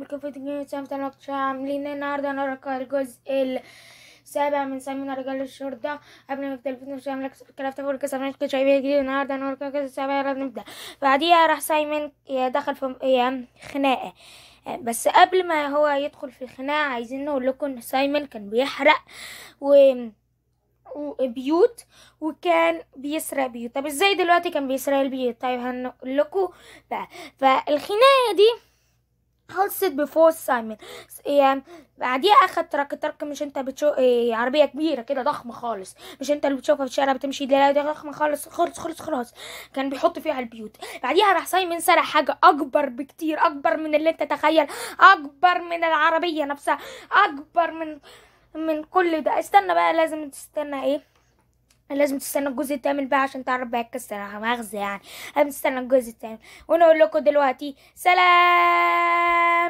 بكم فيديو جديد سلام سلام عاملين النهارده نرقى الجزء السابع من سامينا رجال الشرطة قبل ما يبدأ الفيديو مش هعمل لك الكلام ده كده سامعين كده شايفين جديد النهارده نرقى الجزء السابع يلا نبدأ بعديها راح سايمون دخل في خناقة بس قبل ما هو يدخل في الخناقة عايزين نقول لكم ان سايمون كان بيحرق و بيوت وكان بيسرق بيوت طب ازاي دلوقتي كان بيسرق البيوت طيب هنقول لكم بقى فالخناقه دي خلصت بفور سايمون بعديها اخد ترك ترك مش انت بتشوف ايه عربيه كبيره كده ضخمه خالص مش انت اللي بتشوفها في الشارع بتمشي ده ضخمه خالص خالص خالص خلاص كان بيحط فيها البيوت بعديها راح سايمون سرق حاجه اكبر بكتير اكبر من اللي انت تخيل اكبر من العربيه نفسها اكبر من من كل ده استنى بقى لازم تستنى ايه لازم تستنى الجزء الثامن بقى عشان تعرف بقى الصراحه مغزى يعني لازم تستنى الجزء الثامن وانا اقول لكم دلوقتي سلام